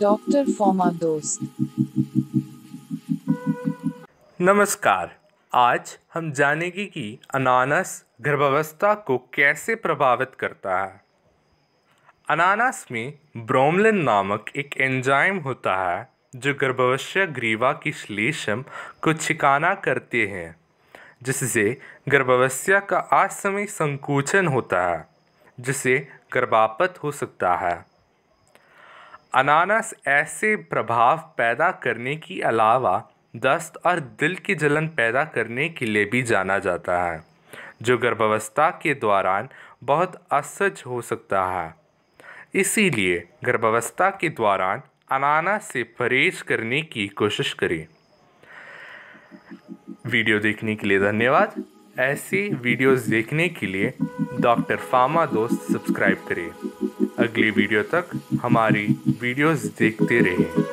doctor फॉर्मा दोस्त नमस्कार आज हम जानेंगे कि अनानास गर्भावस्था को कैसे प्रभावित करता है अनानास में ब्रोमलिन नामक एक एंजाइम होता है जो गर्भावस्थ ग्रीवा की श्लेषम को छिकाना करते हैं जिससे गर्भावस्था का असमय संकुचन होता है जिससे गर्भापत हो सकता है अनानास ऐसे प्रभाव पैदा करने के अलावा दस्त और दिल की जलन पैदा करने के लिए भी जाना जाता है जो गर्भावस्था के दौरान बहुत असहज हो सकता है इसीलिए गर्भावस्था के दौरान अनाना से परहेज करने की कोशिश करें वीडियो देखने के लिए धन्यवाद ऐसी वीडियोस देखने के लिए डॉक्टर फार्मा दोस्त सब्सक्राइब करें अगली वीडियो तक हमारी वीडियोस देखते रहें